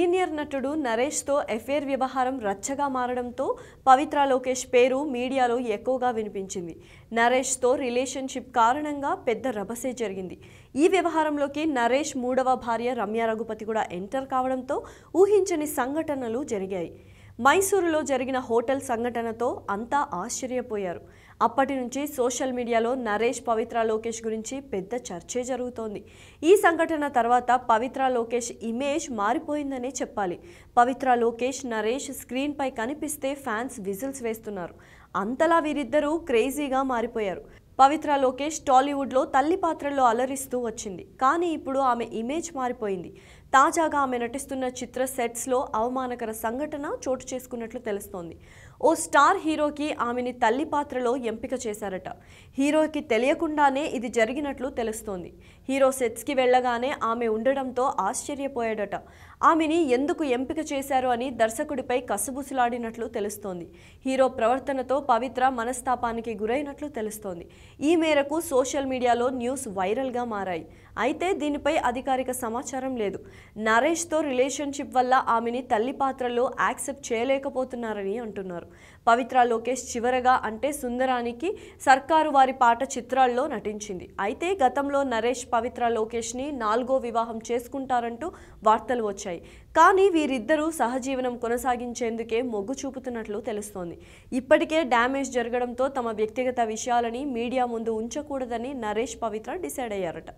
senior నటుడు నరేష్తో affair వ్యవహారం రచ్చగా మారడంతో పవిత్ర లోకేష్ పేరు మీడియాలో ఎక్కువగా వినిపించింది నరేష్తో రిలేషన్షిప్ కారణంగా పెద్ద రభసే జరిగింది ఈ వ్యవహారంలోకి నరేష్ మూడవ భార్య రమ్య రఘుపతి కూడా ఎంటర్ కావడంతో ఊహించని సంఘటనలు జరిగాయి మైసూరులో జరిగిన హోటల్ సంఘటనతో అంతా ఆశ్చర్యపోయారు అప్పటి నుంచి సోషల్ మీడియాలో నరేష్ పవిత్ర లోకేష్ గురించి పెద్ద చర్చే జరుగుతోంది ఈ సంఘటన తర్వాత పవిత్ర లోకేష్ ఇమేజ్ మారిపోయిందనే చెప్పాలి పవిత్ర లోకేష్ నరేష్ స్క్రీన్పై కనిపిస్తే ఫ్యాన్స్ విజిల్స్ వేస్తున్నారు అంతలా వీరిద్దరూ క్రేజీగా మారిపోయారు పవిత్ర లోకేష్ టాలీవుడ్లో తల్లి పాత్రలో అలరిస్తూ వచ్చింది కానీ ఇప్పుడు ఆమె ఇమేజ్ మారిపోయింది తాజాగా ఆమె నటిస్తున్న చిత్ర సెట్స్లో అవమానకర సంఘటన చోటు చేసుకున్నట్లు తెలుస్తోంది ఓ స్టార్ హీరోకి ఆమెని తల్లి పాత్రలో ఎంపిక చేశారట హీరోకి తెలియకుండానే ఇది జరిగినట్లు తెలుస్తోంది హీరో సెట్స్కి వెళ్ళగానే ఆమె ఉండడంతో ఆశ్చర్యపోయాడట ఆమెని ఎందుకు ఎంపిక చేశారు అని దర్శకుడిపై కసుబుసులాడినట్లు తెలుస్తోంది హీరో ప్రవర్తనతో పవిత్ర మనస్తాపానికి గురైనట్లు తెలుస్తోంది ఈ మేరకు సోషల్ మీడియాలో న్యూస్ వైరల్గా మారాయి అయితే దీనిపై అధికారిక సమాచారం లేదు నరేష్తో రిలేషన్షిప్ వల్ల ఆమెని తల్లి పాత్రలో యాక్సెప్ట్ చేయలేకపోతున్నారని అంటున్నారు పవిత్ర లోకేష్ చివరగా అంటే సుందరానికి సర్కారు వారి పాట చిత్రాల్లో నటించింది అయితే గతంలో నరేష్ పవిత్ర లోకేష్ని నాలుగో వివాహం చేసుకుంటారంటూ వార్తలు వచ్చాయి కానీ వీరిద్దరూ సహజీవనం కొనసాగించేందుకే మొగ్గు చూపుతున్నట్లు తెలుస్తోంది ఇప్పటికే డ్యామేజ్ జరగడంతో తమ వ్యక్తిగత విషయాలని మీడియా ముందు ఉంచకూడదని నరేష్ పవిత్ర డిసైడ్ అయ్యారట